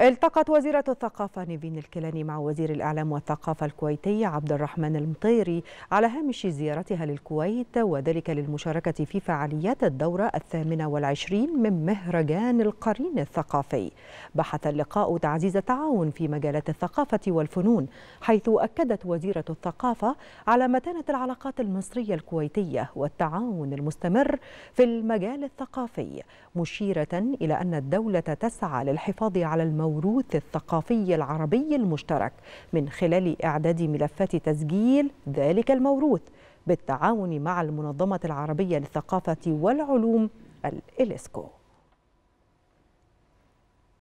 التقت وزيرة الثقافة نيفين الكيلاني مع وزير الإعلام والثقافة الكويتي عبد الرحمن المطيري على هامش زيارتها للكويت وذلك للمشاركة في فعاليات الدورة الثامنة والعشرين من مهرجان القرين الثقافي بحث اللقاء تعزيز التعاون في مجالات الثقافة والفنون حيث أكدت وزيرة الثقافة على متانة العلاقات المصرية الكويتية والتعاون المستمر في المجال الثقافي مشيرة إلى أن الدولة تسعى للحفاظ على الموارد الموروث الثقافي العربي المشترك من خلال إعداد ملفات تسجيل ذلك الموروث بالتعاون مع المنظمة العربية للثقافة والعلوم الإليسكو